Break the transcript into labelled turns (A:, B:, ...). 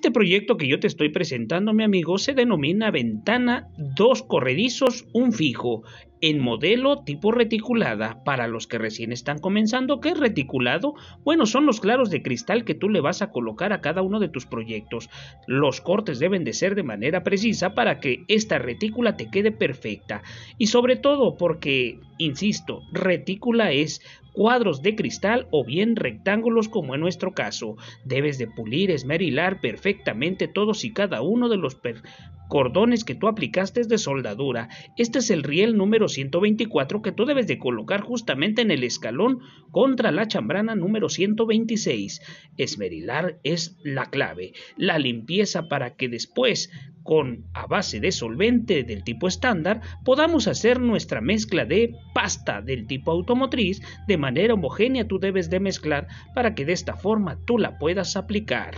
A: Este proyecto que yo te estoy presentando, mi amigo, se denomina ventana dos corredizos, un fijo, en modelo tipo reticulada. Para los que recién están comenzando, ¿qué es reticulado? Bueno, son los claros de cristal que tú le vas a colocar a cada uno de tus proyectos. Los cortes deben de ser de manera precisa para que esta retícula te quede perfecta. Y sobre todo porque Insisto, retícula es cuadros de cristal o bien rectángulos como en nuestro caso. Debes de pulir, esmerilar perfectamente todos y cada uno de los cordones que tú aplicaste de soldadura. Este es el riel número 124 que tú debes de colocar justamente en el escalón contra la chambrana número 126. Esmerilar es la clave. La limpieza para que después con a base de solvente del tipo estándar podamos hacer nuestra mezcla de pasta del tipo automotriz de manera homogénea tú debes de mezclar para que de esta forma tú la puedas aplicar.